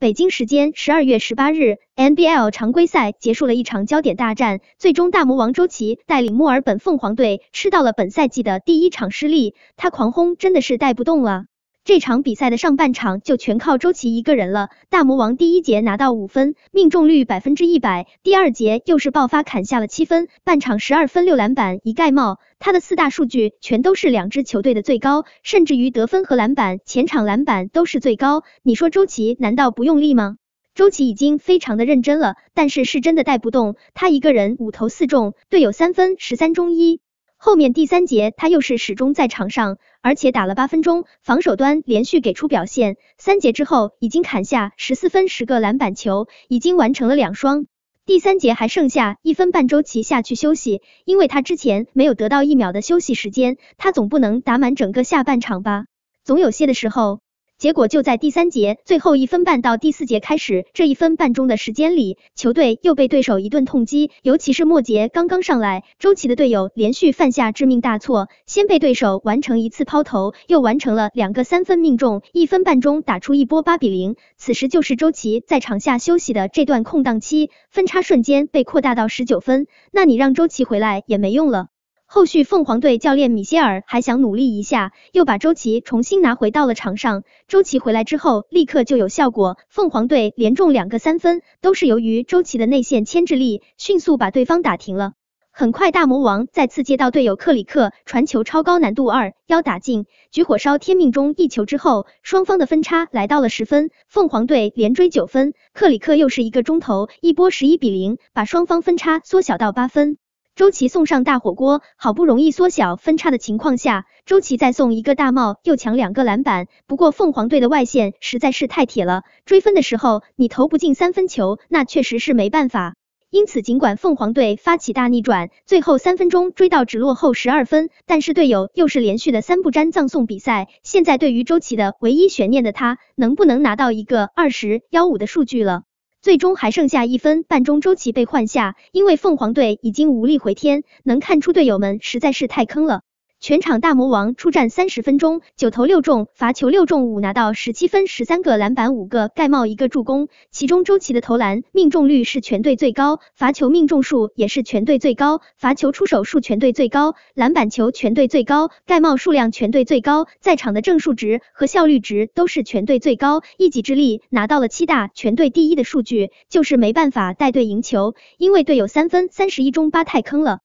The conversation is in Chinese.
北京时间十二月十八日，NBL 常规赛结束了一场焦点大战，最终大魔王周琦带领墨尔本凤凰队吃到了本赛季的第一场失利，他狂轰真的是带不动了。这场比赛的上半场就全靠周琦一个人了。大魔王第一节拿到五分，命中率百分之一百。第二节又是爆发，砍下了七分，半场十二分六篮板一盖帽，他的四大数据全都是两支球队的最高，甚至于得分和篮板前场篮板都是最高。你说周琦难道不用力吗？周琦已经非常的认真了，但是是真的带不动。他一个人五投四中，队友三分十三中一。后面第三节他又是始终在场上，而且打了八分钟，防守端连续给出表现。三节之后已经砍下十四分十个篮板球，已经完成了两双。第三节还剩下一分半周期下去休息，因为他之前没有得到一秒的休息时间，他总不能打满整个下半场吧？总有些的时候。结果就在第三节最后一分半到第四节开始这一分半钟的时间里，球队又被对手一顿痛击。尤其是末节刚刚上来，周琦的队友连续犯下致命大错，先被对手完成一次抛投，又完成了两个三分命中，一分半钟打出一波八比零。此时就是周琦在场下休息的这段空档期，分差瞬间被扩大到十九分。那你让周琦回来也没用了。后续凤凰队教练米歇尔还想努力一下，又把周琦重新拿回到了场上。周琦回来之后，立刻就有效果，凤凰队连中两个三分，都是由于周琦的内线牵制力，迅速把对方打停了。很快，大魔王再次接到队友克里克传球，超高难度二幺打进，举火烧天命中一球之后，双方的分差来到了十分。凤凰队连追九分，克里克又是一个中投，一波十一比零，把双方分差缩小到八分。周琦送上大火锅，好不容易缩小分差的情况下，周琦再送一个大帽，又抢两个篮板。不过凤凰队的外线实在是太铁了，追分的时候你投不进三分球，那确实是没办法。因此，尽管凤凰队发起大逆转，最后三分钟追到只落后十二分，但是队友又是连续的三不沾，葬送比赛。现在对于周琦的唯一悬念的他，能不能拿到一个二十幺五的数据了？最终还剩下一分半钟，周琦被换下，因为凤凰队已经无力回天，能看出队友们实在是太坑了。全场大魔王出战三十分钟，九投六中，罚球六中五，拿到十七分、十三个篮板、五个盖帽、一个助攻。其中周琦的投篮命中率是全队最高，罚球命中数也是全队最高，罚球出手数全队最高，篮板球全队最高，盖帽数量全队最高，在场的正数值和效率值都是全队最高。一己之力拿到了七大全队第一的数据，就是没办法带队赢球，因为队友三分三十一中八太坑了。